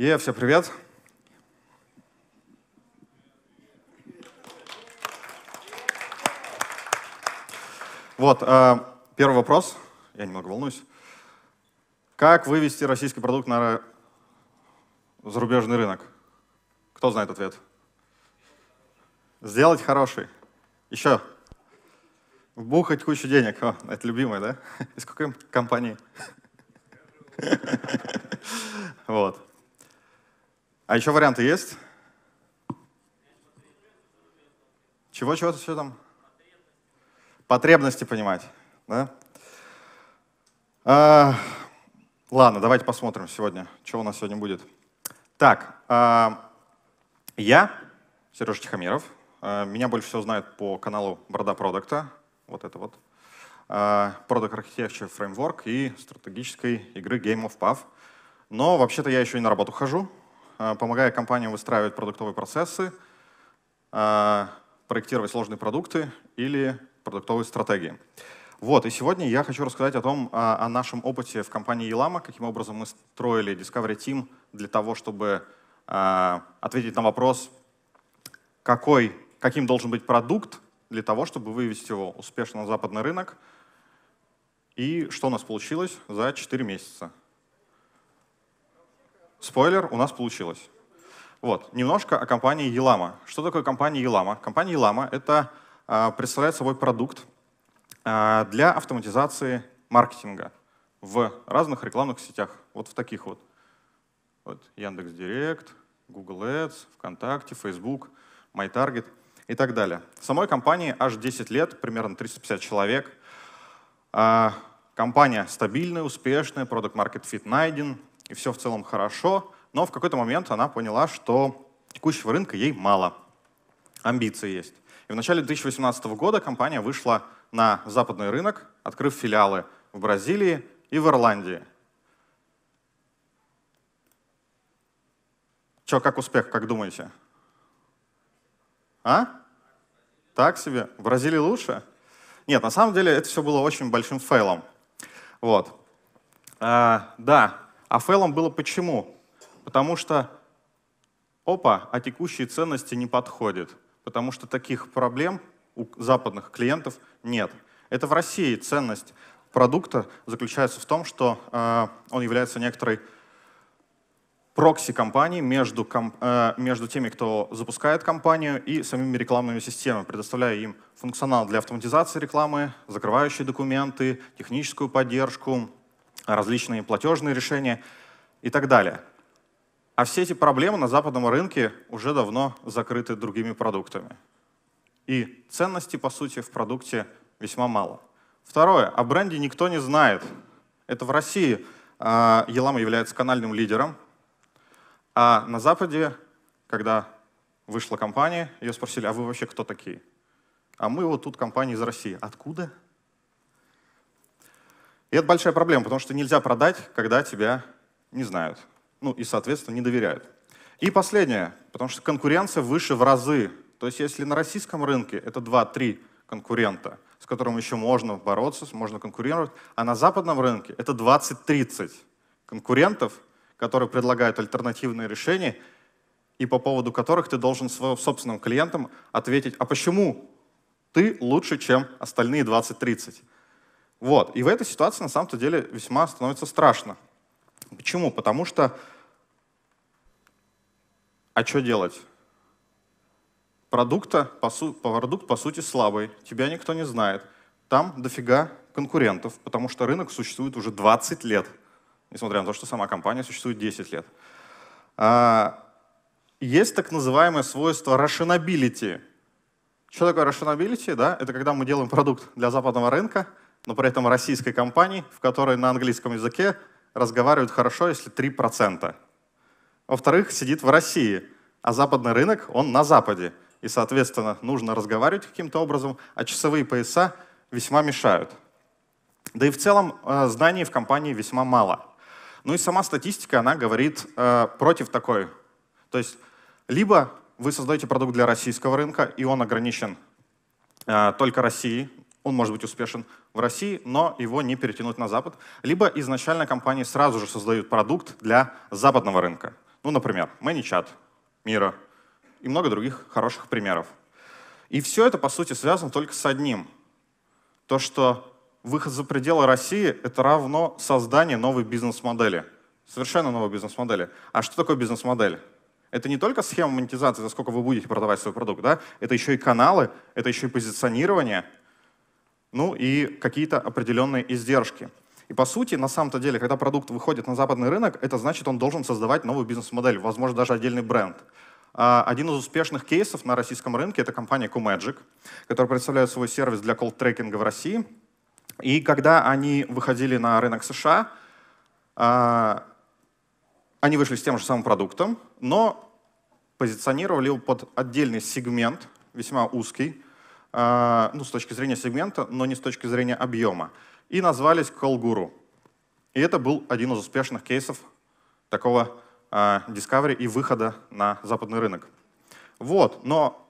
Е, все привет. Вот, э, первый вопрос. Я немного волнуюсь. Как вывести российский продукт на зарубежный рынок? Кто знает ответ? Сделать хороший. Еще. Бухать кучу денег. О, это любимое, да? Из какой компании? Вот. А еще варианты есть? Чего, чего, все там? Потребности понимать, да? А, ладно, давайте посмотрим сегодня, что у нас сегодня будет. Так, а, я, Сережа Тихомиров, а, меня больше всего знают по каналу Борода Продукта, вот это вот, Product Architecture Framework и стратегической игры Game of Puff. Но вообще-то я еще и на работу хожу, Э, помогая компаниям выстраивать продуктовые процессы, э, проектировать сложные продукты или продуктовые стратегии. Вот, и сегодня я хочу рассказать о том, а, о, нашем опыте в компании Elama, каким образом мы строили Discovery Team для того, чтобы э, ответить на вопрос, какой, каким должен быть продукт для того, чтобы вывести его успешно на западный рынок, и что у нас получилось за 4 месяца. Спойлер, у нас получилось. Вот, немножко о компании Елама. Что такое компания Елама? Компания Елама — это а, представляет собой продукт а, для автоматизации маркетинга в разных рекламных сетях. Вот в таких вот. вот Яндекс Директ, Google Ads, ВКонтакте, Facebook, MyTarget и так далее. самой компании аж 10 лет, примерно 350 человек. А, компания стабильная, успешная, продукт-маркет-фит найден, и все в целом хорошо, но в какой-то момент она поняла, что текущего рынка ей мало, амбиции есть. И в начале 2018 года компания вышла на западный рынок, открыв филиалы в Бразилии и в Ирландии. Че, как успех, как думаете? А? Так себе? В Бразилии лучше? Нет, на самом деле это все было очень большим фейлом. Вот. А, да, а фейлом было почему? Потому что, опа, а текущие ценности не подходят. Потому что таких проблем у западных клиентов нет. Это в России ценность продукта заключается в том, что э, он является некоторой прокси-компании между, комп, э, между теми, кто запускает компанию, и самими рекламными системами, предоставляя им функционал для автоматизации рекламы, закрывающие документы, техническую поддержку, различные платежные решения и так далее. А все эти проблемы на западном рынке уже давно закрыты другими продуктами. И ценности, по сути, в продукте весьма мало. Второе. О бренде никто не знает. Это в России а, Елама является канальным лидером, а на Западе, когда вышла компания, ее спросили, а вы вообще кто такие? А мы вот тут компания из России. Откуда? И это большая проблема, потому что нельзя продать, когда тебя не знают. Ну и, соответственно, не доверяют. И последнее, потому что конкуренция выше в разы. То есть если на российском рынке это 2-3 конкурента, с которым еще можно бороться, можно конкурировать, а на западном рынке это 20-30 конкурентов, которые предлагают альтернативные решения, и по поводу которых ты должен своим собственным клиентам ответить, а почему ты лучше, чем остальные 20-30? Вот. И в этой ситуации на самом-то деле весьма становится страшно. Почему? Потому что а что делать? Продукта, по су, продукт по сути слабый, тебя никто не знает. Там дофига конкурентов, потому что рынок существует уже 20 лет, несмотря на то, что сама компания существует 10 лет. А, есть так называемое свойство rationability. Что такое rationability? Да? Это когда мы делаем продукт для западного рынка, но при этом российской компании, в которой на английском языке разговаривают хорошо, если 3%. Во-вторых, сидит в России, а западный рынок, он на Западе. И, соответственно, нужно разговаривать каким-то образом, а часовые пояса весьма мешают. Да и в целом э, знаний в компании весьма мало. Ну и сама статистика, она говорит э, против такой. То есть либо вы создаете продукт для российского рынка, и он ограничен э, только Россией, он может быть успешен в России, но его не перетянуть на Запад. Либо изначально компании сразу же создают продукт для западного рынка. Ну, например, ManyChat, Мира и много других хороших примеров. И все это, по сути, связано только с одним. То, что выход за пределы России — это равно создание новой бизнес-модели. Совершенно новой бизнес-модели. А что такое бизнес-модель? Это не только схема монетизации, за сколько вы будете продавать свой продукт, да? это еще и каналы, это еще и позиционирование — ну и какие-то определенные издержки. И по сути, на самом-то деле, когда продукт выходит на западный рынок, это значит, он должен создавать новую бизнес-модель, возможно, даже отдельный бренд. А один из успешных кейсов на российском рынке — это компания QMagic, которая представляет свой сервис для колл-трекинга в России. И когда они выходили на рынок США, а, они вышли с тем же самым продуктом, но позиционировали его под отдельный сегмент, весьма узкий, а, ну, с точки зрения сегмента, но не с точки зрения объема, и назвались CallGuru. И это был один из успешных кейсов такого а, Discovery и выхода на западный рынок. Вот, но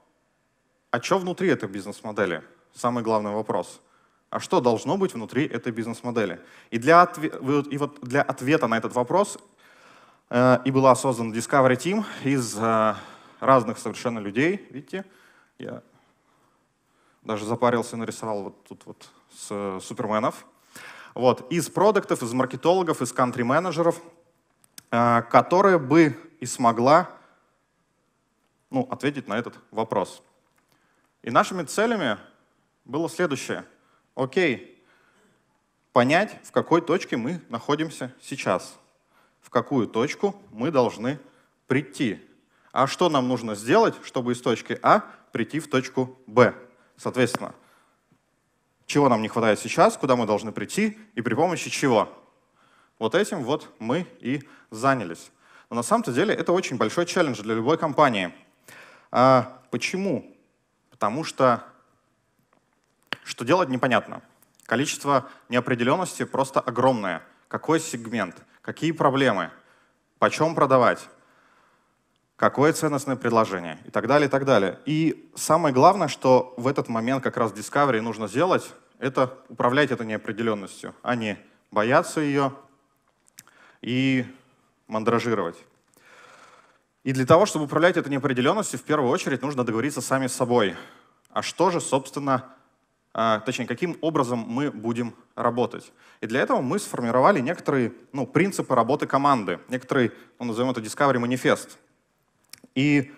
а что внутри этой бизнес-модели? Самый главный вопрос. А что должно быть внутри этой бизнес-модели? И, для и вот для ответа на этот вопрос э, и была создана Discovery Team из э, разных совершенно людей. Видите, я даже запарился, и нарисовал вот тут вот с э, суперменов. Вот, из продуктов, из маркетологов, из кантри-менеджеров, э, которая бы и смогла ну, ответить на этот вопрос. И нашими целями было следующее. Окей, понять, в какой точке мы находимся сейчас, в какую точку мы должны прийти, а что нам нужно сделать, чтобы из точки А прийти в точку Б. Соответственно, чего нам не хватает сейчас, куда мы должны прийти и при помощи чего. Вот этим вот мы и занялись. Но на самом-то деле это очень большой челлендж для любой компании. А почему? Потому что что делать непонятно. Количество неопределенности просто огромное. Какой сегмент? Какие проблемы? Почем продавать? какое ценностное предложение и так далее, и так далее. И самое главное, что в этот момент как раз Discovery нужно сделать, это управлять этой неопределенностью, а не бояться ее и мандражировать. И для того, чтобы управлять этой неопределенностью, в первую очередь нужно договориться сами с собой. А что же, собственно, а, точнее, каким образом мы будем работать. И для этого мы сформировали некоторые ну, принципы работы команды, некоторые, ну, назовем это Discovery Manifest. И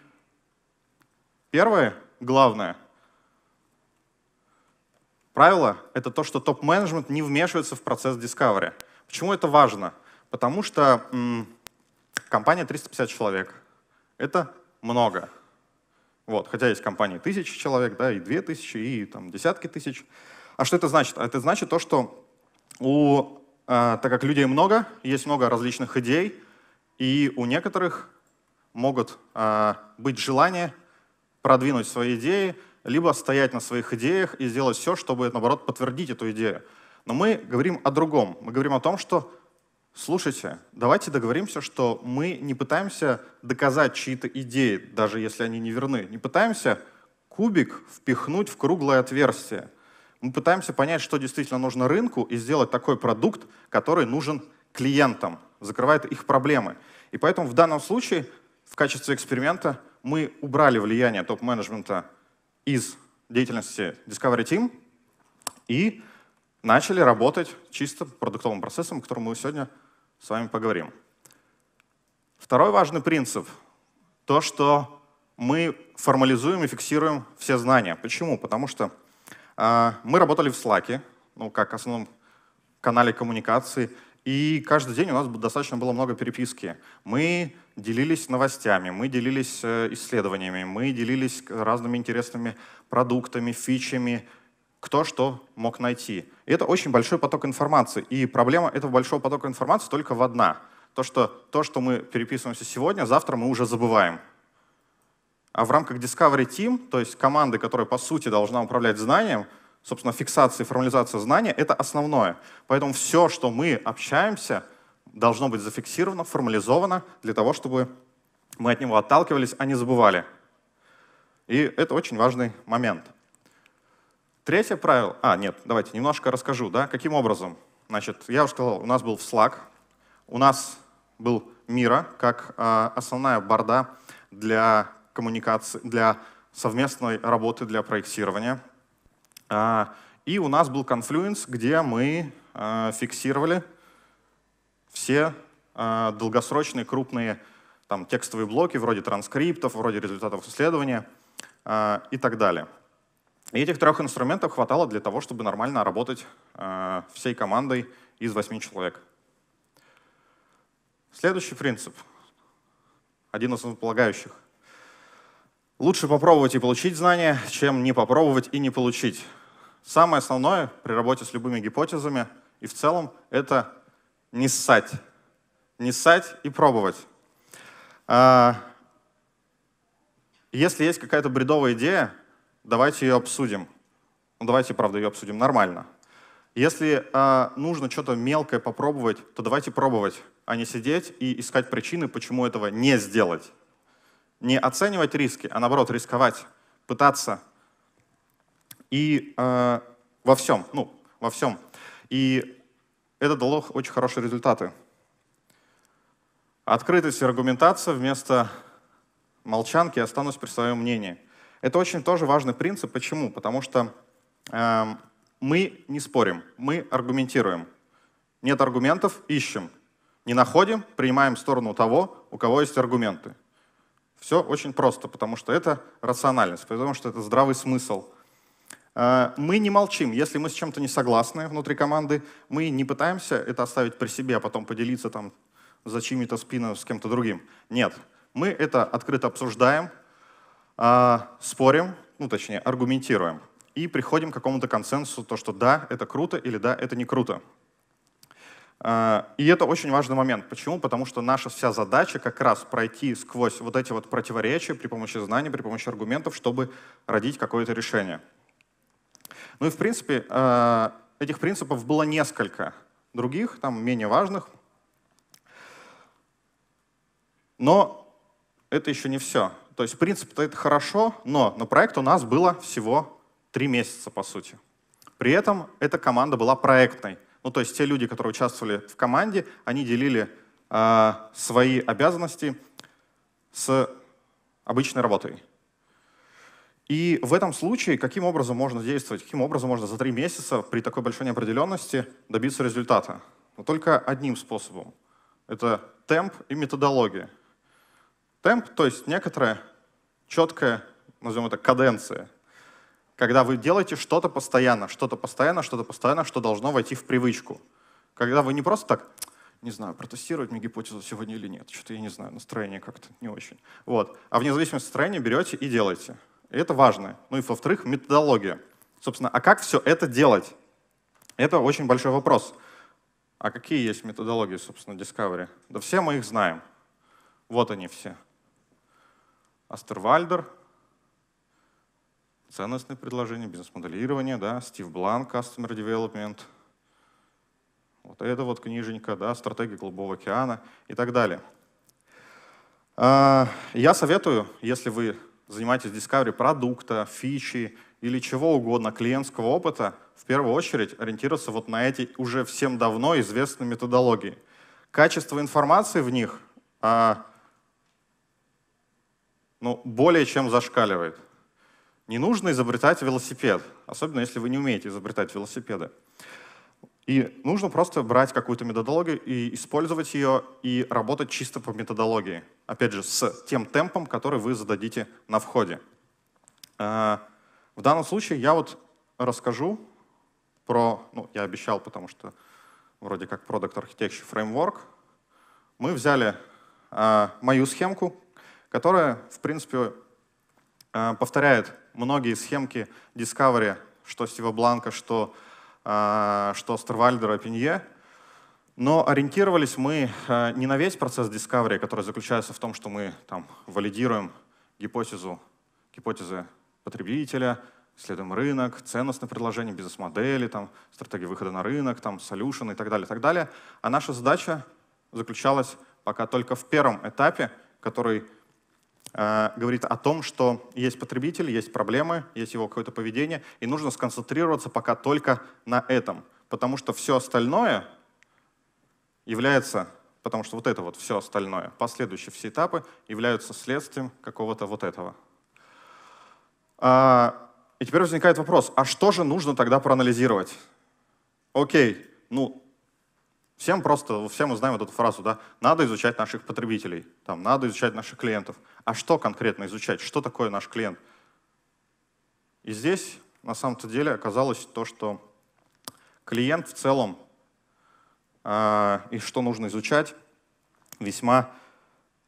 первое, главное, правило — это то, что топ-менеджмент не вмешивается в процесс discovery. Почему это важно? Потому что м, компания 350 человек — это много. Вот, хотя есть компании тысячи человек, да, и две тысячи, и там десятки тысяч. А что это значит? А это значит то, что у, э, так как людей много, есть много различных идей, и у некоторых могут э, быть желание продвинуть свои идеи, либо стоять на своих идеях и сделать все, чтобы, наоборот, подтвердить эту идею. Но мы говорим о другом. Мы говорим о том, что, слушайте, давайте договоримся, что мы не пытаемся доказать чьи-то идеи, даже если они не верны. Не пытаемся кубик впихнуть в круглое отверстие. Мы пытаемся понять, что действительно нужно рынку и сделать такой продукт, который нужен клиентам, закрывает их проблемы. И поэтому в данном случае в качестве эксперимента мы убрали влияние топ-менеджмента из деятельности Discovery Team и начали работать чисто продуктовым процессом, о котором мы сегодня с вами поговорим. Второй важный принцип — то, что мы формализуем и фиксируем все знания. Почему? Потому что э, мы работали в Slack, ну, как основном канале коммуникации, и каждый день у нас достаточно было много переписки. Мы делились новостями, мы делились э, исследованиями, мы делились э, разными интересными продуктами, фичами, кто что мог найти. И это очень большой поток информации. И проблема этого большого потока информации только в одна. То, что то, что мы переписываемся сегодня, завтра мы уже забываем. А в рамках Discovery Team, то есть команды, которая по сути должна управлять знанием, собственно, фиксация и формализация знания — это основное. Поэтому все, что мы общаемся — должно быть зафиксировано, формализовано для того, чтобы мы от него отталкивались, а не забывали. И это очень важный момент. Третье правило. А, нет, давайте немножко расскажу, да, каким образом. Значит, я уже сказал, у нас был Slack, у нас был Мира как а, основная борда для коммуникации, для совместной работы, для проектирования. А, и у нас был Confluence, где мы а, фиксировали все э, долгосрочные крупные там, текстовые блоки вроде транскриптов, вроде результатов исследования э, и так далее. И этих трех инструментов хватало для того, чтобы нормально работать э, всей командой из восьми человек. Следующий принцип, один из полагающих. Лучше попробовать и получить знания, чем не попробовать и не получить. Самое основное при работе с любыми гипотезами и в целом это не ссать. Не ссать и пробовать. А, если есть какая-то бредовая идея, давайте ее обсудим. Ну, давайте, правда, ее обсудим нормально. Если а, нужно что-то мелкое попробовать, то давайте пробовать, а не сидеть и искать причины, почему этого не сделать. Не оценивать риски, а наоборот рисковать, пытаться. И э, во всем, ну, во всем. И это дало очень хорошие результаты. Открытость и аргументация вместо молчанки останусь при своем мнении. Это очень тоже важный принцип. Почему? Потому что э, мы не спорим, мы аргументируем. Нет аргументов, ищем. Не находим, принимаем сторону того, у кого есть аргументы. Все очень просто, потому что это рациональность, потому что это здравый смысл – а, мы не молчим. Если мы с чем-то не согласны внутри команды, мы не пытаемся это оставить при себе, а потом поделиться там за чьими-то спинами с кем-то другим. Нет. Мы это открыто обсуждаем, а, спорим, ну точнее, аргументируем. И приходим к какому-то консенсусу, то, что да, это круто или да, это не круто. А, и это очень важный момент. Почему? Потому что наша вся задача как раз пройти сквозь вот эти вот противоречия при помощи знаний, при помощи аргументов, чтобы родить какое-то решение. Ну и, в принципе, э, этих принципов было несколько других, там менее важных. Но это еще не все. То есть принцип-то это хорошо, но на проект у нас было всего три месяца, по сути. При этом эта команда была проектной. Ну, то есть те люди, которые участвовали в команде, они делили э, свои обязанности с обычной работой. И в этом случае каким образом можно действовать, каким образом можно за три месяца при такой большой неопределенности добиться результата? Но ну, только одним способом. Это темп и методология. Темп, то есть некоторая четкая, назовем это, каденция. Когда вы делаете что-то постоянно, что-то постоянно, что-то постоянно, что должно войти в привычку. Когда вы не просто так, не знаю, протестировать мне гипотезу сегодня или нет, что-то я не знаю, настроение как-то не очень. Вот. А вне зависимости от настроения берете и делаете. И это важно. Ну и во-вторых, методология. Собственно, а как все это делать? Это очень большой вопрос. А какие есть методологии, собственно, Discovery? Да все мы их знаем. Вот они все. Астервальдер, ценностные предложения, бизнес-моделирование, да, Стив Бланк, Customer Development, вот это вот книженька, да, стратегия Голубого океана и так далее. А, я советую, если вы занимаетесь discovery продукта, фичи или чего угодно, клиентского опыта, в первую очередь ориентироваться вот на эти уже всем давно известные методологии. Качество информации в них а, ну, более чем зашкаливает. Не нужно изобретать велосипед, особенно если вы не умеете изобретать велосипеды. И нужно просто брать какую-то методологию и использовать ее, и работать чисто по методологии. Опять же, с тем темпом, который вы зададите на входе. Э, в данном случае я вот расскажу про, ну, я обещал, потому что вроде как Product Architecture Framework. Мы взяли э, мою схемку, которая, в принципе, э, повторяет многие схемки Discovery, что Стива Бланка, что а, что Стервальдера Пинье. E. Но ориентировались мы а, не на весь процесс discovery, который заключается в том, что мы там валидируем гипотезу, гипотезы потребителя, исследуем рынок, ценностное предложение, бизнес-модели, там, стратегии выхода на рынок, там, solution и так далее, так далее. А наша задача заключалась пока только в первом этапе, который Э, говорит о том, что есть потребитель, есть проблемы, есть его какое-то поведение, и нужно сконцентрироваться пока только на этом, потому что все остальное является, потому что вот это вот все остальное, последующие все этапы являются следствием какого-то вот этого. А, и теперь возникает вопрос, а что же нужно тогда проанализировать? Окей, ну Всем просто, все мы знаем вот эту фразу, да, надо изучать наших потребителей, там, надо изучать наших клиентов. А что конкретно изучать? Что такое наш клиент? И здесь на самом-то деле оказалось то, что клиент в целом э, и что нужно изучать, весьма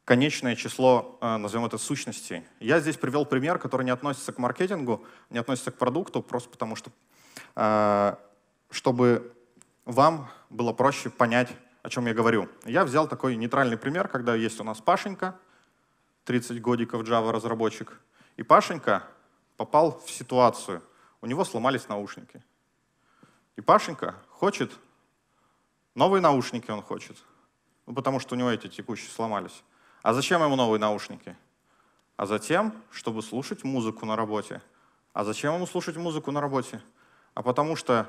конечное число, э, назовем это, сущностей. Я здесь привел пример, который не относится к маркетингу, не относится к продукту, просто потому что, э, чтобы вам было проще понять, о чем я говорю. Я взял такой нейтральный пример, когда есть у нас Пашенька, 30 годиков Java разработчик, и Пашенька попал в ситуацию, у него сломались наушники. И Пашенька хочет, новые наушники он хочет, ну, потому что у него эти текущие сломались. А зачем ему новые наушники? А затем, чтобы слушать музыку на работе. А зачем ему слушать музыку на работе? А потому что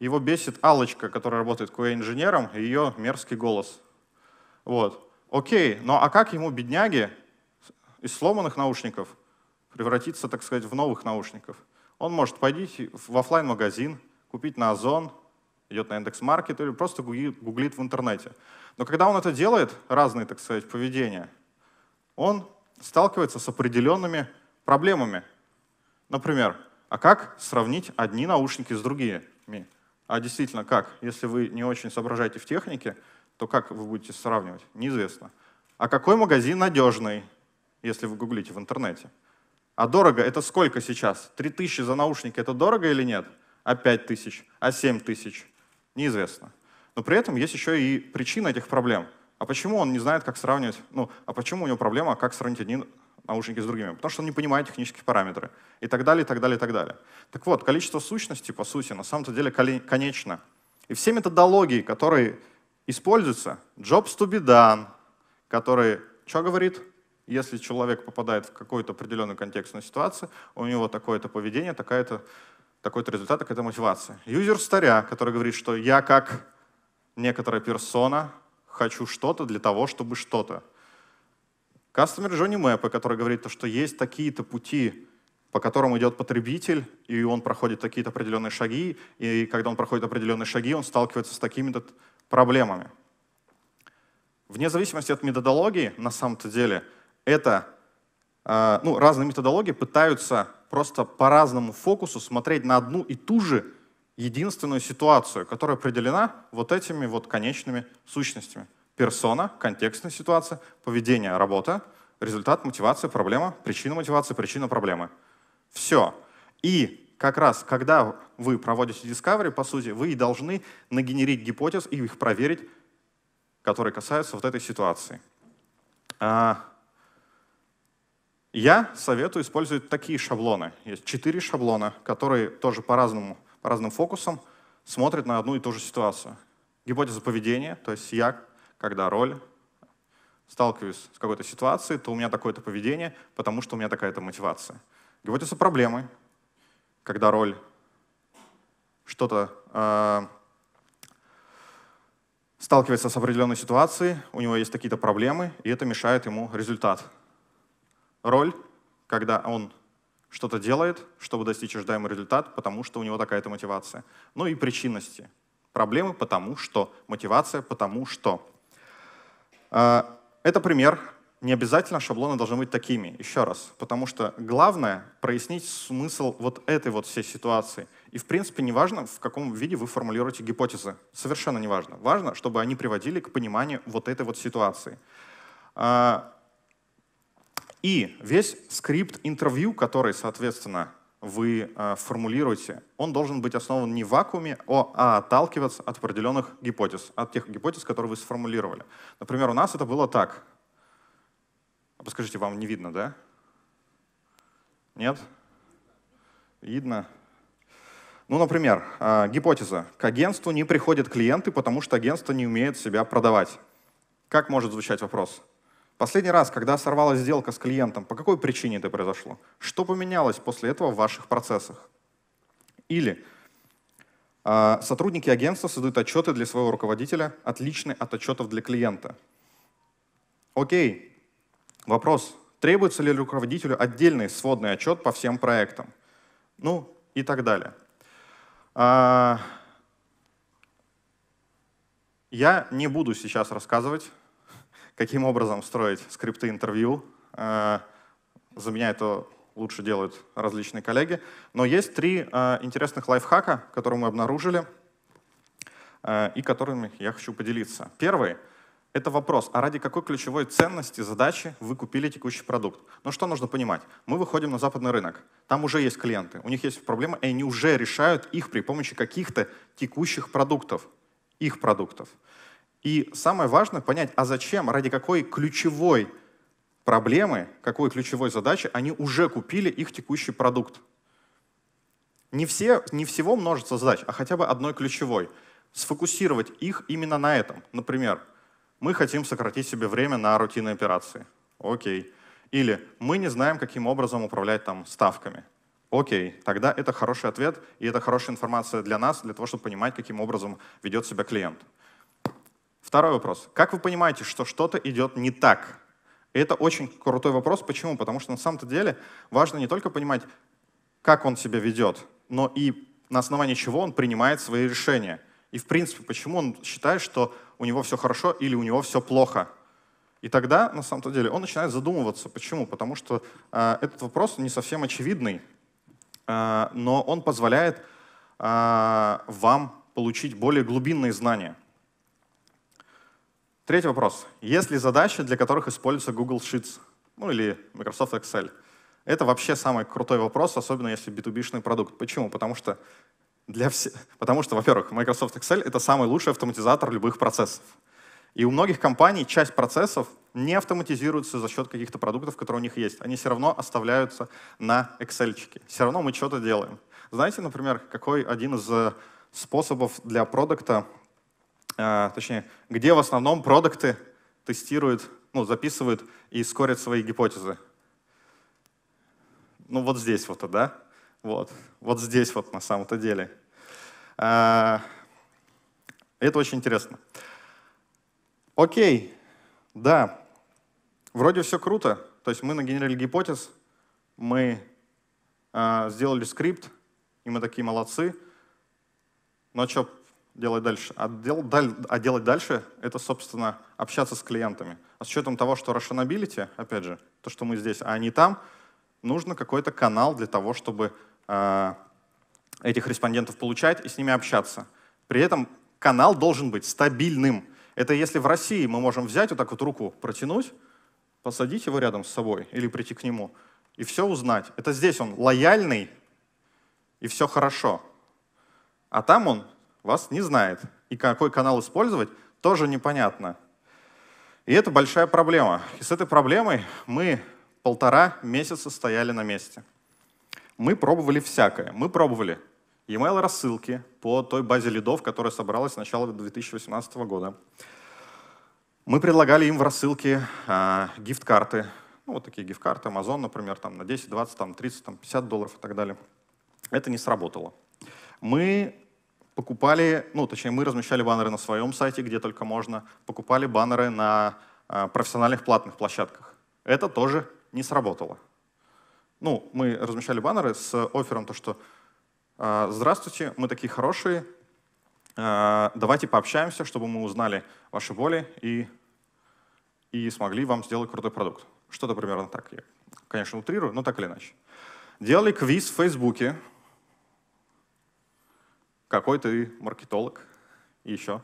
его бесит Алочка, которая работает QA-инженером, и ее мерзкий голос. Вот. Окей, но а как ему, бедняги, из сломанных наушников превратиться, так сказать, в новых наушников? Он может пойти в офлайн магазин купить на Озон, идет на индекс маркет или просто гуглит в интернете. Но когда он это делает, разные, так сказать, поведения, он сталкивается с определенными проблемами. Например, а как сравнить одни наушники с другими? А действительно, как? Если вы не очень соображаете в технике, то как вы будете сравнивать? Неизвестно. А какой магазин надежный, если вы гуглите в интернете? А дорого это сколько сейчас? 3000 за наушники это дорого или нет? А 5000? А 7000? Неизвестно. Но при этом есть еще и причина этих проблем. А почему он не знает, как сравнивать? Ну, а почему у него проблема, а как сравнить один наушники с другими, потому что он не понимает технические параметры и так далее, и так далее, и так далее. Так вот, количество сущностей, по сути, на самом-то деле конечно. И все методологии, которые используются, jobs to be done, которые, что говорит, если человек попадает в какую-то определенную контекстную ситуацию, у него такое-то поведение, такая-то, такой-то результат, такая-то мотивация. Юзер старя, который говорит, что я как некоторая персона хочу что-то для того, чтобы что-то. Customer Journey Map, который говорит, то, что есть такие-то пути, по которым идет потребитель, и он проходит такие-то определенные шаги, и когда он проходит определенные шаги, он сталкивается с такими-то проблемами. Вне зависимости от методологии, на самом-то деле, это э, ну, разные методологии пытаются просто по разному фокусу смотреть на одну и ту же единственную ситуацию, которая определена вот этими вот конечными сущностями персона, контекстная ситуация, поведение, работа, результат, мотивация, проблема, причина мотивации, причина проблемы. Все. И как раз, когда вы проводите Discovery, по сути, вы и должны нагенерить гипотез и их проверить, которые касаются вот этой ситуации. А, я советую использовать такие шаблоны. Есть четыре шаблона, которые тоже по-разному, по разным фокусам смотрят на одну и ту же ситуацию. Гипотеза поведения, то есть я когда роль, сталкиваюсь с какой-то ситуацией, то у меня такое-то поведение, потому что у меня такая-то мотивация. Гипотеза проблемы, когда роль что-то э, сталкивается с определенной ситуацией, у него есть какие-то проблемы, и это мешает ему результат. Роль, когда он что-то делает, чтобы достичь ожидаемый результат, потому что у него такая-то мотивация. Ну и причинности. Проблемы, потому что. Мотивация, потому что. А, это пример. Не обязательно шаблоны должны быть такими, еще раз. Потому что главное — прояснить смысл вот этой вот всей ситуации. И в принципе не важно, в каком виде вы формулируете гипотезы. Совершенно не важно. Важно, чтобы они приводили к пониманию вот этой вот ситуации. А, и весь скрипт интервью, который, соответственно, вы а, формулируете, он должен быть основан не в вакууме, а отталкиваться от определенных гипотез, от тех гипотез, которые вы сформулировали. Например, у нас это было так. А подскажите, вам не видно, да? Нет? Видно? Ну, например, а, гипотеза. К агентству не приходят клиенты, потому что агентство не умеет себя продавать. Как может звучать вопрос? Вопрос. Последний раз, когда сорвалась сделка с клиентом, по какой причине это произошло? Что поменялось после этого в ваших процессах? Или э, сотрудники агентства создают отчеты для своего руководителя, отличные от отчетов для клиента. Окей, вопрос, требуется ли руководителю отдельный сводный отчет по всем проектам? Ну и так далее. Э, я не буду сейчас рассказывать каким образом строить скрипты интервью. Э, за меня это лучше делают различные коллеги. Но есть три э, интересных лайфхака, которые мы обнаружили э, и которыми я хочу поделиться. Первый — это вопрос, а ради какой ключевой ценности, задачи вы купили текущий продукт? Ну что нужно понимать? Мы выходим на западный рынок, там уже есть клиенты, у них есть проблемы, и они уже решают их при помощи каких-то текущих продуктов, их продуктов. И самое важное понять, а зачем, ради какой ключевой проблемы, какой ключевой задачи они уже купили их текущий продукт. Не, все, не всего множество задач, а хотя бы одной ключевой. Сфокусировать их именно на этом. Например, мы хотим сократить себе время на рутинные операции. Окей. Или мы не знаем, каким образом управлять там ставками. Окей, тогда это хороший ответ, и это хорошая информация для нас, для того, чтобы понимать, каким образом ведет себя клиент. Второй вопрос. Как вы понимаете, что что-то идет не так? это очень крутой вопрос. Почему? Потому что на самом-то деле важно не только понимать, как он себя ведет, но и на основании чего он принимает свои решения. И в принципе, почему он считает, что у него все хорошо или у него все плохо. И тогда, на самом-то деле, он начинает задумываться. Почему? Потому что э, этот вопрос не совсем очевидный, э, но он позволяет э, вам получить более глубинные знания. Третий вопрос. Есть ли задачи, для которых используется Google Sheets, ну или Microsoft Excel? Это вообще самый крутой вопрос, особенно если B2B-шный продукт. Почему? Потому что, для все, Потому что, во-первых, Microsoft Excel — это самый лучший автоматизатор любых процессов. И у многих компаний часть процессов не автоматизируется за счет каких-то продуктов, которые у них есть. Они все равно оставляются на Excel. -чике. Все равно мы что-то делаем. Знаете, например, какой один из э, способов для продукта а, точнее, где в основном продукты тестируют, ну, записывают и скорят свои гипотезы. Ну, вот здесь вот, да? Вот, вот здесь вот на самом-то деле. А, это очень интересно. Окей, да, вроде все круто. То есть мы нагенерили гипотез, мы а, сделали скрипт, и мы такие молодцы. Но что, делать дальше? А, дел, даль, а делать дальше — это, собственно, общаться с клиентами. А с учетом того, что rationality, опять же, то, что мы здесь, а не там, нужно какой-то канал для того, чтобы э, этих респондентов получать и с ними общаться. При этом канал должен быть стабильным. Это если в России мы можем взять вот так вот руку, протянуть, посадить его рядом с собой или прийти к нему и все узнать. Это здесь он лояльный и все хорошо. А там он вас не знает. И какой канал использовать, тоже непонятно. И это большая проблема. И с этой проблемой мы полтора месяца стояли на месте. Мы пробовали всякое. Мы пробовали email рассылки по той базе лидов, которая собралась с начала 2018 года. Мы предлагали им в рассылке э, гифт-карты. Ну, вот такие гифт-карты Amazon, например, там на 10, 20, там 30, там 50 долларов и так далее. Это не сработало. Мы покупали, ну, точнее, мы размещали баннеры на своем сайте, где только можно, покупали баннеры на а, профессиональных платных площадках. Это тоже не сработало. Ну, мы размещали баннеры с оффером, то что а, «Здравствуйте, мы такие хорошие, а, давайте пообщаемся, чтобы мы узнали ваши боли и, и смогли вам сделать крутой продукт». Что-то примерно так. Я, конечно, утрирую, но так или иначе. Делали квиз в Фейсбуке, какой ты маркетолог и еще.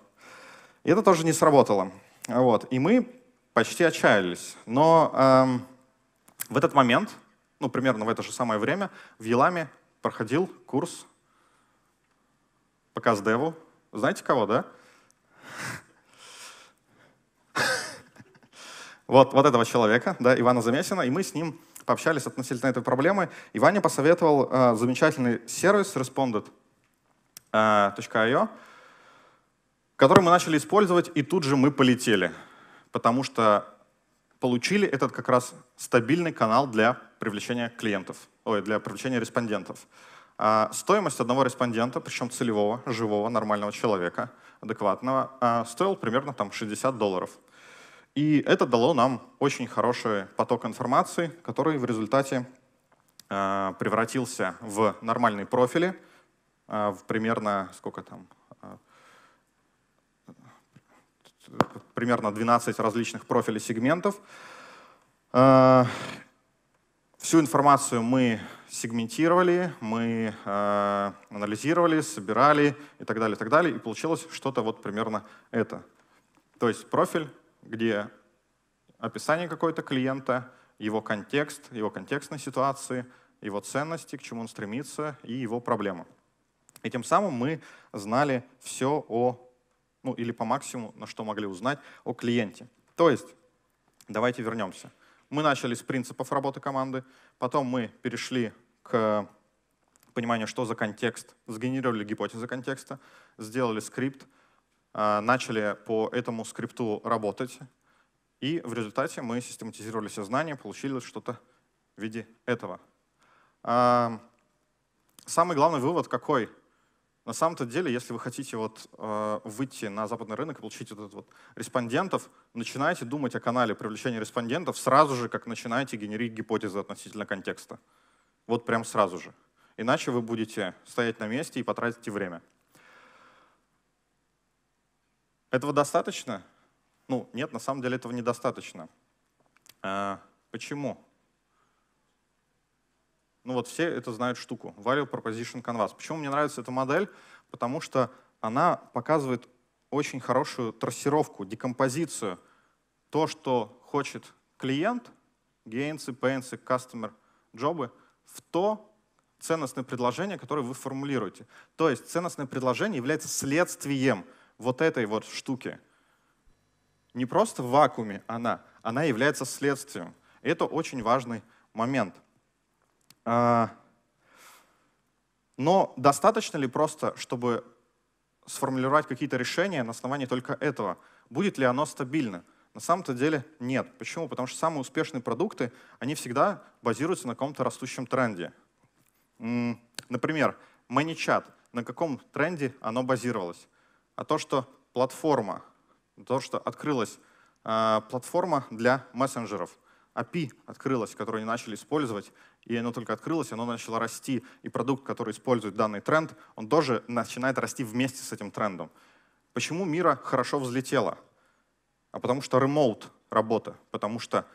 И это тоже не сработало. Вот. И мы почти отчаялись. Но эм, в этот момент, ну, примерно в это же самое время, в Еламе проходил курс по Каздеву. Знаете кого, да? вот, вот этого человека, да, Ивана Замесина, и мы с ним пообщались относительно этой проблемы. И Ваня посоветовал э, замечательный сервис Responded, Э, .io, который мы начали использовать, и тут же мы полетели, потому что получили этот как раз стабильный канал для привлечения клиентов, ой, для привлечения респондентов. А, стоимость одного респондента, причем целевого, живого, нормального человека, адекватного, а, стоила примерно там 60 долларов. И это дало нам очень хороший поток информации, который в результате а, превратился в нормальные профили, а, в примерно, сколько там, а, примерно 12 различных профилей сегментов. А, всю информацию мы сегментировали, мы анализировали, собирали и так далее, и так далее. И получилось что-то вот примерно это. То есть профиль, где описание какой-то клиента, его контекст, его контекстной ситуации, его ценности, к чему он стремится и его проблема. И тем самым мы знали все о, ну или по максимуму, на что могли узнать, о клиенте. То есть, давайте вернемся. Мы начали с принципов работы команды, потом мы перешли к пониманию, что за контекст, сгенерировали гипотезы контекста, сделали скрипт, э, начали по этому скрипту работать, и в результате мы систематизировали все знания, получили что-то в виде этого. Э, самый главный вывод какой на самом-то деле, если вы хотите вот, э, выйти на западный рынок и получить вот этот вот респондентов, начинайте думать о канале привлечения респондентов сразу же, как начинаете генерить гипотезы относительно контекста. Вот прям сразу же. Иначе вы будете стоять на месте и потратите время. Этого достаточно? Ну, нет, на самом деле этого недостаточно. Э, почему? Ну вот все это знают штуку. Value Proposition Canvas. Почему мне нравится эта модель? Потому что она показывает очень хорошую трассировку, декомпозицию. То, что хочет клиент, гейнсы, пейнсы, customer, джобы, в то ценностное предложение, которое вы формулируете. То есть ценностное предложение является следствием вот этой вот штуки. Не просто в вакууме она, она является следствием. это очень важный момент. А, но достаточно ли просто, чтобы сформулировать какие-то решения на основании только этого? Будет ли оно стабильно? На самом-то деле нет. Почему? Потому что самые успешные продукты, они всегда базируются на каком-то растущем тренде. Например, ManyChat. На каком тренде оно базировалось? А то, что платформа, то, что открылась а, платформа для мессенджеров – API открылось, которое они начали использовать, и оно только открылось, оно начало расти, и продукт, который использует данный тренд, он тоже начинает расти вместе с этим трендом. Почему мира хорошо взлетела? А потому что ремоут работа, потому что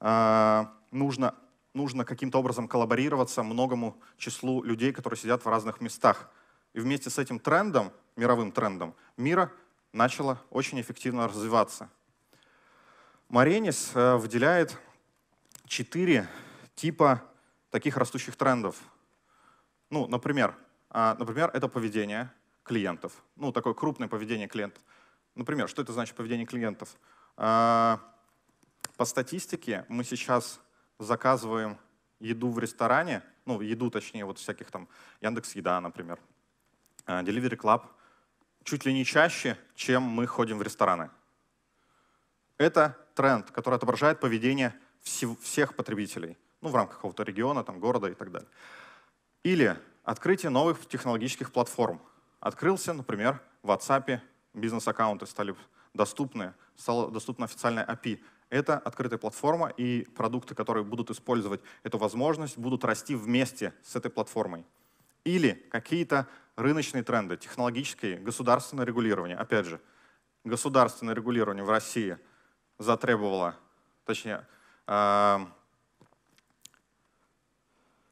э, нужно, нужно каким-то образом коллаборироваться многому числу людей, которые сидят в разных местах. И вместе с этим трендом, мировым трендом, мира начала очень эффективно развиваться. Маренис э, выделяет четыре типа таких растущих трендов. Ну, например, а, например, это поведение клиентов. Ну, такое крупное поведение клиентов. Например, что это значит поведение клиентов? А, по статистике мы сейчас заказываем еду в ресторане, ну, еду, точнее, вот всяких там Яндекс Еда, например, а, Delivery Club, чуть ли не чаще, чем мы ходим в рестораны. Это тренд, который отображает поведение всех потребителей, ну, в рамках какого-то региона, там, города и так далее. Или открытие новых технологических платформ. Открылся, например, в WhatsApp бизнес-аккаунты стали доступны, стала доступна официальная API. Это открытая платформа, и продукты, которые будут использовать эту возможность, будут расти вместе с этой платформой. Или какие-то рыночные тренды, технологические, государственное регулирование. Опять же, государственное регулирование в России – затребовала, точнее, эм,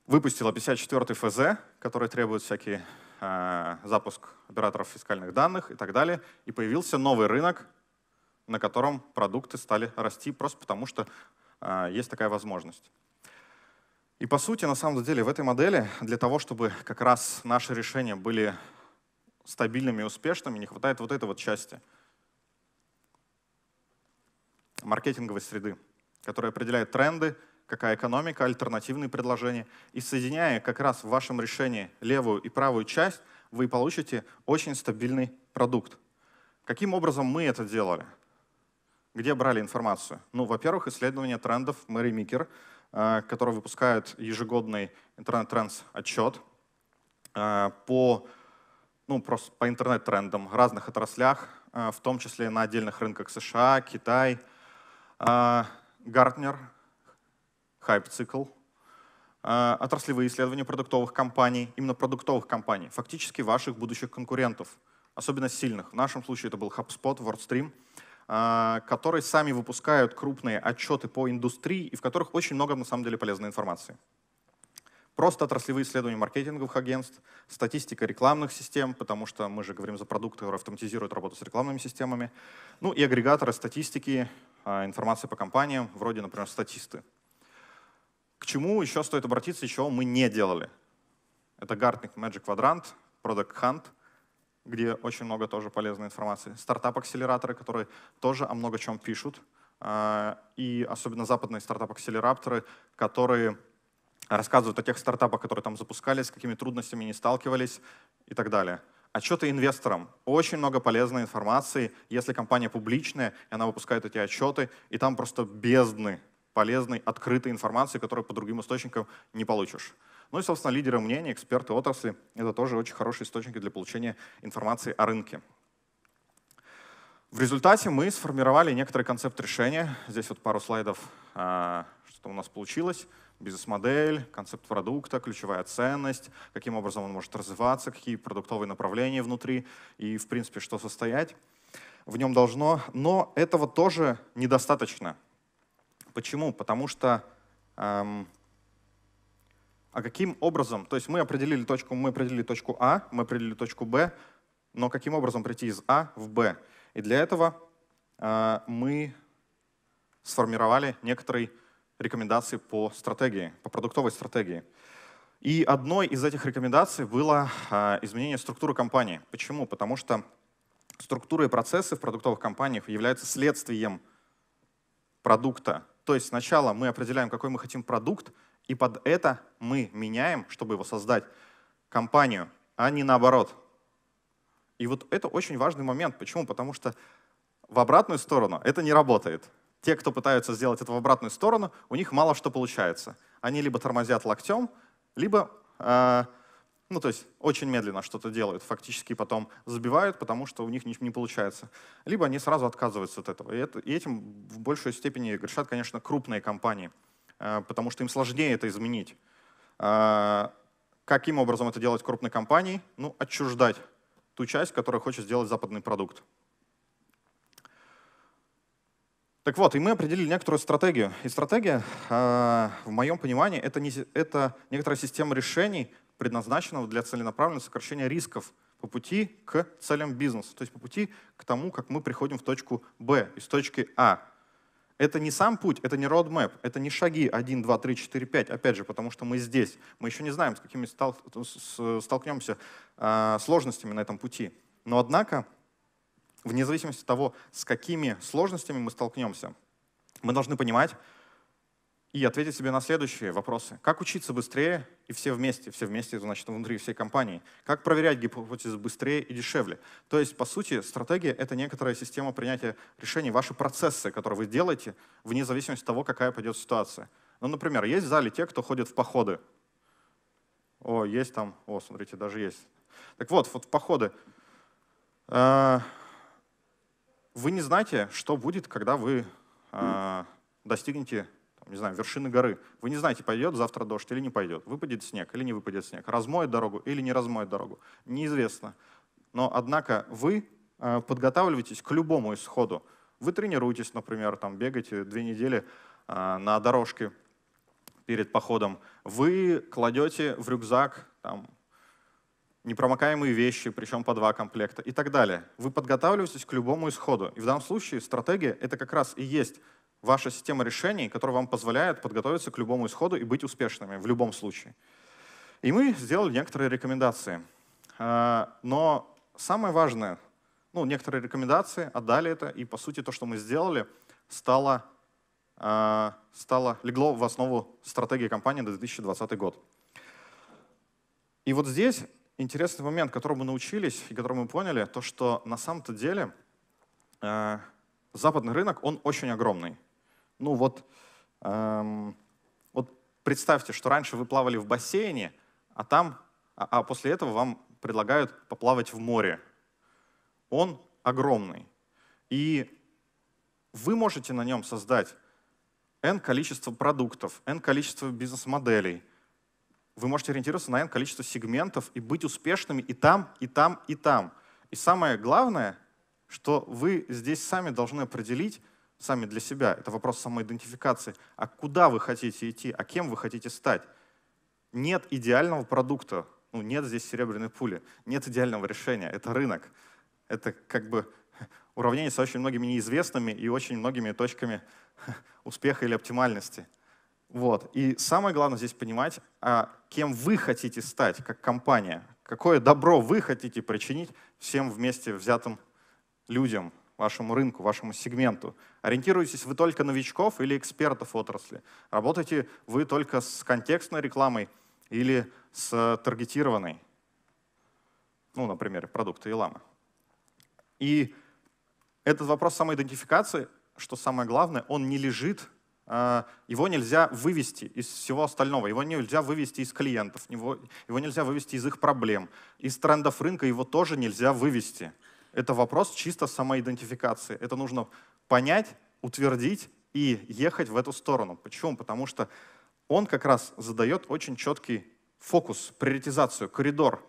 выпустила 54 ФЗ, который требует всякий э, запуск операторов фискальных данных и так далее. И появился новый рынок, на котором продукты стали расти просто потому, что э, есть такая возможность. И по сути, на самом деле, в этой модели для того, чтобы как раз наши решения были стабильными и успешными, не хватает вот этой вот части — маркетинговой среды, которая определяет тренды, какая экономика, альтернативные предложения. И соединяя как раз в вашем решении левую и правую часть, вы получите очень стабильный продукт. Каким образом мы это делали? Где брали информацию? Ну, во-первых, исследование трендов Мэри Микер, э, который выпускает ежегодный интернет-трендс отчет э, по, ну, просто по интернет-трендам в разных отраслях, э, в том числе на отдельных рынках США, Китай – а, Гартнер, хайп-цикл, а, отраслевые исследования продуктовых компаний, именно продуктовых компаний, фактически ваших будущих конкурентов, особенно сильных. В нашем случае это был HubSpot, WordStream, а, которые сами выпускают крупные отчеты по индустрии, и в которых очень много на самом деле полезной информации. Просто отраслевые исследования маркетинговых агентств, статистика рекламных систем, потому что мы же говорим за продукты, которые автоматизируют работу с рекламными системами, ну и агрегаторы статистики, а, информации по компаниям, вроде, например, статисты. К чему еще стоит обратиться, чего мы не делали? Это Gartnik Magic Quadrant, Product Hunt, где очень много тоже полезной информации. Стартап-акселераторы, которые тоже о много чем пишут. А, и особенно западные стартап-акселераторы, которые рассказывают о тех стартапах, которые там запускались, с какими трудностями не сталкивались и так далее. Отчеты инвесторам. Очень много полезной информации. Если компания публичная, и она выпускает эти отчеты, и там просто бездны полезной, открытой информации, которую по другим источникам не получишь. Ну и, собственно, лидеры мнений, эксперты отрасли — это тоже очень хорошие источники для получения информации о рынке. В результате мы сформировали некоторый концепт решения. Здесь вот пару слайдов, а, что у нас получилось бизнес-модель, концепт продукта, ключевая ценность, каким образом он может развиваться, какие продуктовые направления внутри и, в принципе, что состоять в нем должно. Но этого тоже недостаточно. Почему? Потому что эм, а каким образом, то есть мы определили точку, мы определили точку А, мы определили точку Б, но каким образом прийти из А в Б? И для этого э, мы сформировали некоторый рекомендации по стратегии, по продуктовой стратегии. И одной из этих рекомендаций было а, изменение структуры компании. Почему? Потому что структуры и процессы в продуктовых компаниях являются следствием продукта. То есть сначала мы определяем, какой мы хотим продукт, и под это мы меняем, чтобы его создать, компанию, а не наоборот. И вот это очень важный момент. Почему? Потому что в обратную сторону это не работает те, кто пытаются сделать это в обратную сторону, у них мало что получается. Они либо тормозят локтем, либо, э, ну то есть очень медленно что-то делают, фактически потом сбивают, потому что у них ничего не получается. Либо они сразу отказываются от этого. И, это, и этим в большей степени грешат, конечно, крупные компании, э, потому что им сложнее это изменить. Э, каким образом это делать крупной компании? Ну, отчуждать ту часть, которая хочет сделать западный продукт. Так вот, и мы определили некоторую стратегию. И стратегия, э, в моем понимании, это, не, это некоторая система решений, предназначенного для целенаправленного сокращения рисков по пути к целям бизнеса, то есть по пути к тому, как мы приходим в точку Б из точки А. Это не сам путь, это не roadmap, это не шаги 1, 2, 3, 4, 5, опять же, потому что мы здесь. Мы еще не знаем, с какими стал, с, столкнемся э, сложностями на этом пути. Но однако вне зависимости от того, с какими сложностями мы столкнемся, мы должны понимать и ответить себе на следующие вопросы. Как учиться быстрее и все вместе? Все вместе, это значит, внутри всей компании. Как проверять гипотезы быстрее и дешевле? То есть, по сути, стратегия — это некоторая система принятия решений, ваши процессы, которые вы делаете, вне зависимости от того, какая пойдет ситуация. Ну, например, есть в зале те, кто ходит в походы. О, есть там, о, смотрите, даже есть. Так вот, вот в походы. Э, вы не знаете, что будет, когда вы э, достигнете, не знаю, вершины горы. Вы не знаете, пойдет завтра дождь или не пойдет, выпадет снег или не выпадет снег, размоет дорогу или не размоет дорогу. Неизвестно. Но, однако, вы э, подготавливаетесь к любому исходу. Вы тренируетесь, например, там, бегаете две недели э, на дорожке перед походом. Вы кладете в рюкзак там, непромокаемые вещи, причем по два комплекта и так далее. Вы подготавливаетесь к любому исходу. И в данном случае стратегия — это как раз и есть ваша система решений, которая вам позволяет подготовиться к любому исходу и быть успешными в любом случае. И мы сделали некоторые рекомендации. А, но самое важное, ну, некоторые рекомендации, отдали это, и по сути то, что мы сделали, стало, а, стало, легло в основу стратегии компании на 2020 год. И вот здесь интересный момент, которому мы научились и которому мы поняли, то, что на самом-то деле э, западный рынок, он очень огромный. Ну вот, эм, вот представьте, что раньше вы плавали в бассейне, а там, а, а после этого вам предлагают поплавать в море. Он огромный. И вы можете на нем создать N количество продуктов, N количество бизнес-моделей, вы можете ориентироваться на N количество сегментов и быть успешными и там, и там, и там. И самое главное, что вы здесь сами должны определить, сами для себя, это вопрос самоидентификации, а куда вы хотите идти, а кем вы хотите стать. Нет идеального продукта, ну, нет здесь серебряной пули, нет идеального решения, это рынок. Это как бы уравнение с очень многими неизвестными и очень многими точками успеха или оптимальности. Вот. И самое главное здесь понимать, а кем вы хотите стать как компания, какое добро вы хотите причинить всем вместе взятым людям, вашему рынку, вашему сегменту. Ориентируетесь вы только новичков или экспертов отрасли? Работаете вы только с контекстной рекламой или с таргетированной? Ну, например, продукты и ламы. И этот вопрос самоидентификации, что самое главное, он не лежит а, его нельзя вывести из всего остального, его нельзя вывести из клиентов, его, нельзя вывести из их проблем, из трендов рынка его тоже нельзя вывести. Это вопрос чисто самоидентификации. Это нужно понять, утвердить и ехать в эту сторону. Почему? Потому что он как раз задает очень четкий фокус, приоритизацию, коридор,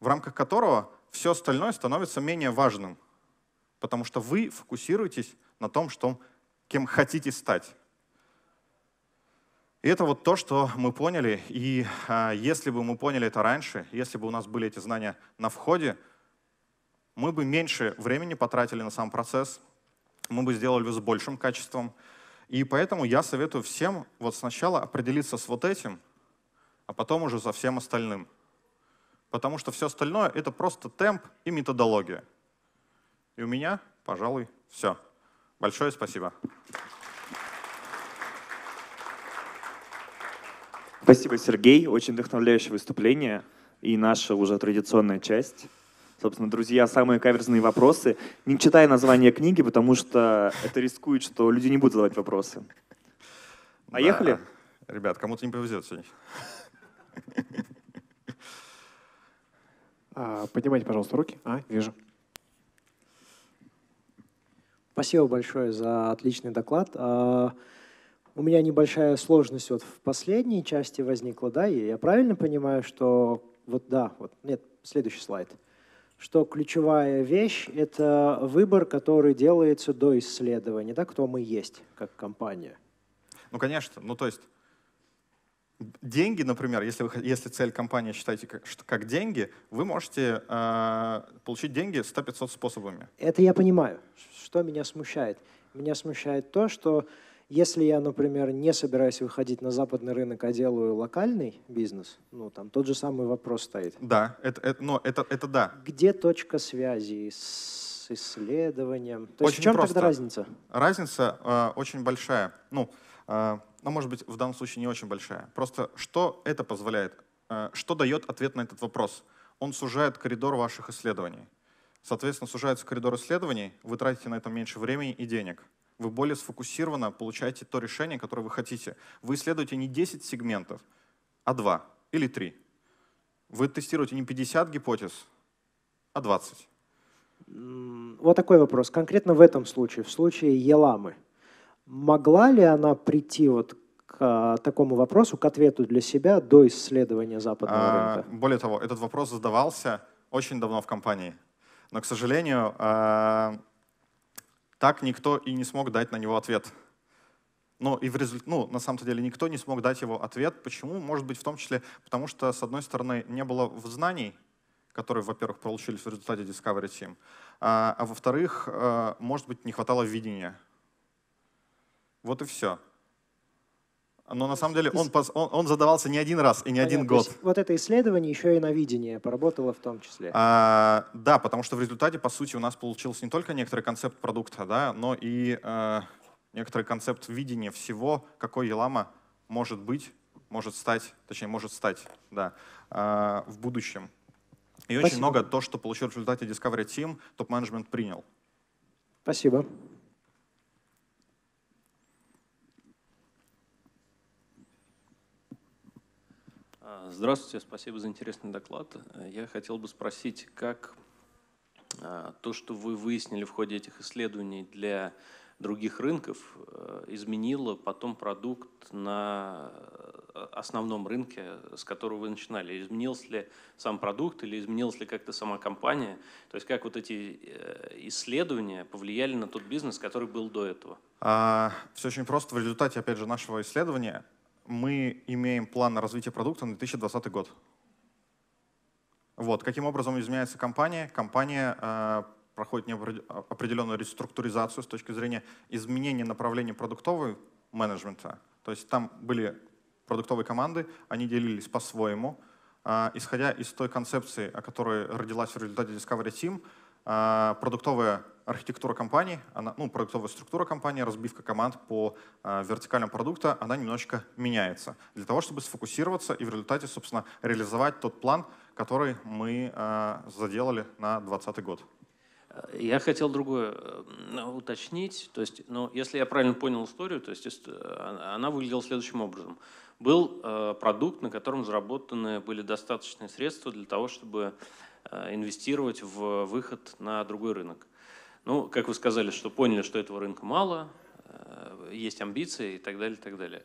в рамках которого все остальное становится менее важным, потому что вы фокусируетесь на том, что кем хотите стать. И это вот то, что мы поняли. И а, если бы мы поняли это раньше, если бы у нас были эти знания на входе, мы бы меньше времени потратили на сам процесс, мы бы сделали его с большим качеством. И поэтому я советую всем вот сначала определиться с вот этим, а потом уже со всем остальным. Потому что все остальное — это просто темп и методология. И у меня, пожалуй, все. Большое спасибо. Спасибо, Сергей. Очень вдохновляющее выступление и наша уже традиционная часть. Собственно, друзья, самые каверзные вопросы. Не читай название книги, потому что это рискует, что люди не будут задавать вопросы. Поехали? Да. Ребят, кому-то не повезет сегодня. А, поднимайте, пожалуйста, руки. А, вижу. Спасибо большое за отличный доклад. А, у меня небольшая сложность вот в последней части возникла, да, и я правильно понимаю, что вот да, вот нет, следующий слайд, что ключевая вещь — это выбор, который делается до исследования, да, кто мы есть как компания. Ну, конечно, ну то есть деньги, например, если, вы, если цель компании считаете как, как деньги, вы можете э, получить деньги 100-500 способами. Это я понимаю. Что меня смущает? Меня смущает то, что если я, например, не собираюсь выходить на западный рынок, а делаю локальный бизнес, ну, там тот же самый вопрос стоит. Да, это, это, но это, это да. Где точка связи с исследованием? То очень есть в чем просто. тогда разница? Разница э, очень большая. Ну, э, но, может быть, в данном случае не очень большая. Просто что это позволяет? Э, что дает ответ на этот вопрос? Он сужает коридор ваших исследований. Соответственно, сужается коридор исследований, вы тратите на это меньше времени и денег. Вы более сфокусированно получаете то решение, которое вы хотите. Вы исследуете не 10 сегментов, а 2 или 3. Вы тестируете не 50 гипотез, а 20. Вот такой вопрос. Конкретно в этом случае, в случае Еламы – Могла ли она прийти вот к а, такому вопросу, к ответу для себя до исследования западного а, рынка? Более того, этот вопрос задавался очень давно в компании. Но, к сожалению, а, так никто и не смог дать на него ответ. Но ну, и в результ... ну, на самом деле никто не смог дать его ответ. Почему? Может быть, в том числе, потому что, с одной стороны, не было знаний, которые, во-первых, получились в результате Discovery Team, а, а во-вторых, а, может быть, не хватало видения вот и все. Но на самом деле он, он, он задавался не один раз и не Понятно, один год. Вот это исследование еще и на видение поработало в том числе. А, да, потому что в результате, по сути, у нас получился не только некоторый концепт продукта, да, но и э, некоторый концепт видения всего, какой Елама может быть, может стать, точнее, может стать, да, э, в будущем. И Спасибо. очень много то, что получил в результате Discovery Team, топ-менеджмент принял. Спасибо. А, здравствуйте, спасибо за интересный доклад. Я хотел бы спросить, как а, то, что вы выяснили в ходе этих исследований для других рынков, э, изменило потом продукт на э, основном рынке, с которого вы начинали? Изменился ли сам продукт или изменилась ли как-то сама компания? То есть как вот эти э, исследования повлияли на тот бизнес, который был до этого? А, все очень просто. В результате, опять же, нашего исследования – мы имеем план на развитие продукта на 2020 год. Вот. Каким образом изменяется компания? Компания э, проходит определенную реструктуризацию с точки зрения изменения направления продуктового менеджмента. То есть там были продуктовые команды, они делились по-своему. Э, исходя из той концепции, о которой родилась в результате Discovery Team, э, продуктовая архитектура компании, она, ну, продуктовая структура компании, разбивка команд по э, а, вертикалям продукта, она немножечко меняется для того, чтобы сфокусироваться и в результате, собственно, реализовать тот план, который мы э, заделали на 2020 год. Э, я хотел другое э, уточнить. То есть, ну, если я правильно понял историю, то есть э, она выглядела следующим образом. Был э, продукт, на котором заработаны были достаточные средства для того, чтобы инвестировать в выход на другой рынок. Ну, как вы сказали, что поняли, что этого рынка мало, э, есть амбиции и так далее, и так далее.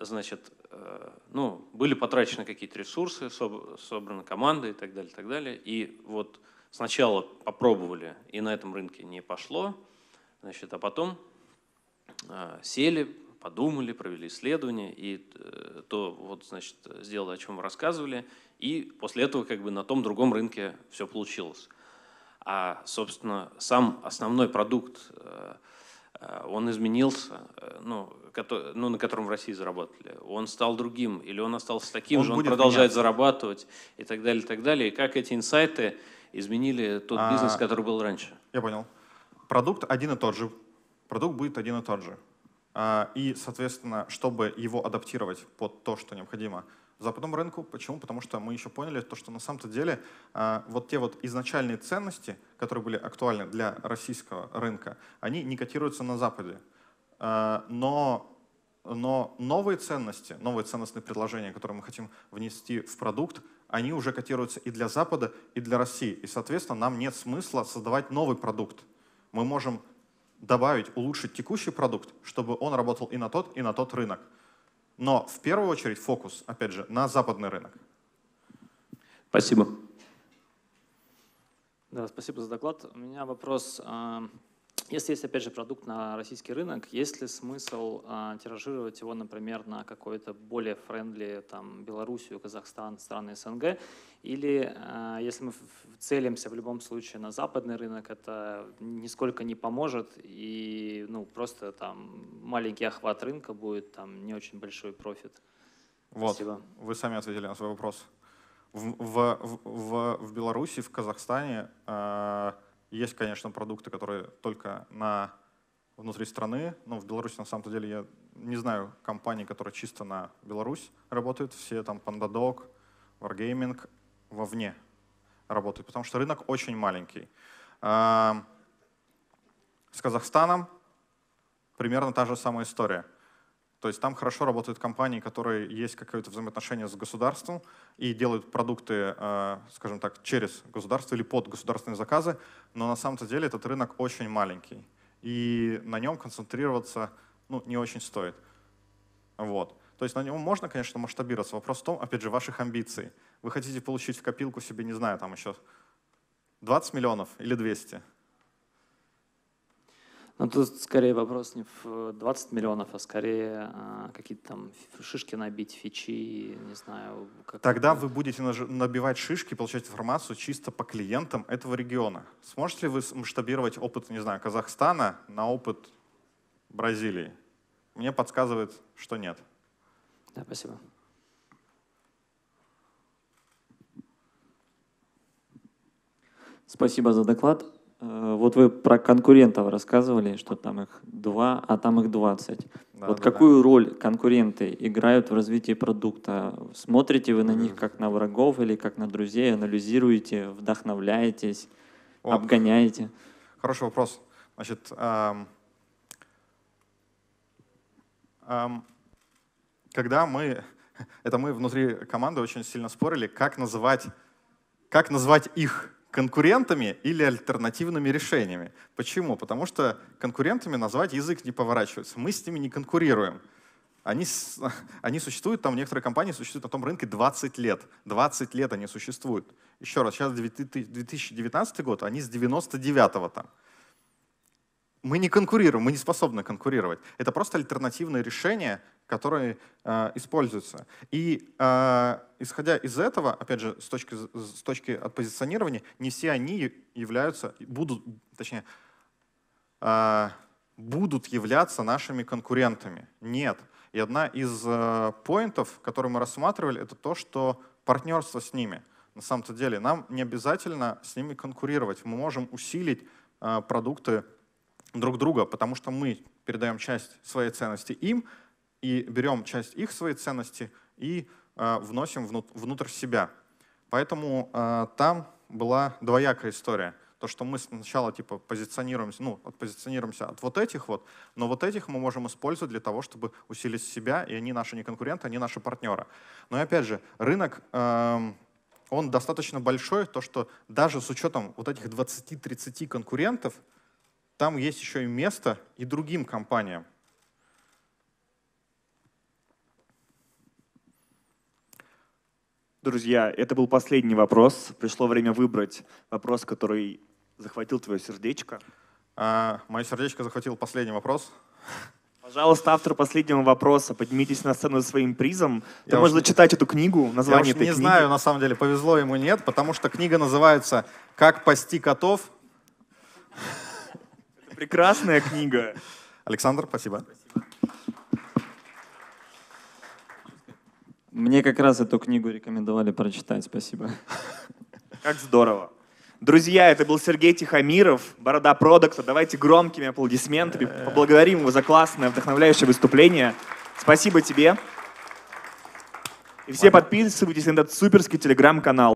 Значит, э, ну, были потрачены какие-то ресурсы, собрана команда и так далее, и так далее. И вот сначала попробовали, и на этом рынке не пошло, значит, а потом э, сели, подумали, провели исследование, и то, вот, значит, сделали, о чем вы рассказывали, и после этого как бы на том другом рынке все получилось. А, собственно, сам основной продукт, э, э, он изменился, э, ну, который, ну, на котором в России заработали. Он стал другим, или он остался таким он же, он продолжает меняться. зарабатывать и так далее, и так далее. И как эти инсайты изменили тот а, бизнес, который был раньше? Я понял. Продукт один и тот же. Продукт будет один и тот же. А, и, соответственно, чтобы его адаптировать под то, что необходимо – в западном рынку. Почему? Потому что мы еще поняли то, что на самом-то деле а, вот те вот изначальные ценности, которые были актуальны для российского рынка, они не котируются на Западе. А, но но новые ценности, новые ценностные предложения, которые мы хотим внести в продукт, они уже котируются и для Запада, и для России. И, соответственно, нам нет смысла создавать новый продукт. Мы можем добавить, улучшить текущий продукт, чтобы он работал и на тот, и на тот рынок. Но в первую очередь фокус, опять же, на западный рынок. Спасибо. Да, спасибо за доклад. У меня вопрос. А, если есть, опять же, продукт на российский рынок, есть ли смысл э, тиражировать его, например, на какой-то более френдли там, Белоруссию, Казахстан, страны СНГ? Или э, если мы целимся в любом случае на западный рынок, это нисколько не поможет, и ну, просто там маленький охват рынка будет, там не очень большой профит? Вот, Спасибо. вы сами ответили на свой вопрос. В, в, в, в Беларуси, в Казахстане э, есть, конечно, продукты, которые только на внутри страны, но в Беларуси на самом-то деле я не знаю компаний, которые чисто на Беларусь работают, все там Pandadoc, Wargaming вовне работают, потому что рынок очень маленький. А, с Казахстаном примерно та же самая история. То есть там хорошо работают компании, которые есть какое-то взаимоотношение с государством и делают продукты, э, скажем так, через государство или под государственные заказы, но на самом-то деле этот рынок очень маленький, и на нем концентрироваться ну, не очень стоит. Вот. То есть на нем можно, конечно, масштабироваться. Вопрос в том, опять же, ваших амбиций. Вы хотите получить в копилку себе, не знаю, там еще 20 миллионов или 200 ну тут скорее вопрос не в 20 миллионов, а скорее а, какие-то там шишки набить, фичи, не знаю. Как Тогда вы будете набивать шишки, получать информацию чисто по клиентам этого региона. Сможете ли вы масштабировать опыт, не знаю, Казахстана на опыт Бразилии? Мне подсказывает, что нет. Да, спасибо. Спасибо за доклад. Э, вот вы про конкурентов рассказывали, что там их два, а там их 20. Да, вот да, какую да. роль конкуренты играют в развитии продукта? Смотрите вы на них как на врагов или как на друзей, анализируете, вдохновляетесь, О, обгоняете? Хороший вопрос. Значит, эм, эм, когда мы, это мы внутри команды очень сильно спорили, как называть, как называть их конкурентами или альтернативными решениями. Почему? Потому что конкурентами назвать язык не поворачивается. Мы с ними не конкурируем. Они, они существуют, там некоторые компании существуют на том рынке 20 лет. 20 лет они существуют. Еще раз, сейчас 2019 год, они с 99-го там мы не конкурируем, мы не способны конкурировать. Это просто альтернативные решения, которые э, используются. И э, исходя из этого, опять же, с точки, с точки от позиционирования, не все они являются, будут, точнее, э, будут являться нашими конкурентами. Нет. И одна из э, поинтов, которые мы рассматривали, это то, что партнерство с ними. На самом-то деле нам не обязательно с ними конкурировать. Мы можем усилить э, продукты друг друга, потому что мы передаем часть своей ценности им и берем часть их своей ценности и э, вносим внут, внутрь себя. Поэтому э, там была двоякая история. То, что мы сначала типа позиционируемся, ну, позиционируемся от вот этих вот, но вот этих мы можем использовать для того, чтобы усилить себя, и они наши не конкуренты, они наши партнеры. Но и опять же, рынок э, он достаточно большой, то что даже с учетом вот этих 20-30 конкурентов, там есть еще и место и другим компаниям. Друзья, это был последний вопрос. Пришло время выбрать вопрос, который захватил твое сердечко. А, мое сердечко захватил последний вопрос. Пожалуйста, автор последнего вопроса, поднимитесь на сцену со своим призом. Ты я можешь уж... зачитать эту книгу, название я этой не книги. не знаю, на самом деле, повезло ему нет, потому что книга называется «Как пасти котов Прекрасная книга. Александр, спасибо. Мне как раз эту книгу рекомендовали прочитать, спасибо. Как здорово. Друзья, это был Сергей Тихомиров, Борода Продукта. Давайте громкими аплодисментами поблагодарим его за классное, вдохновляющее выступление. Спасибо тебе. И все подписывайтесь на этот суперский телеграм-канал.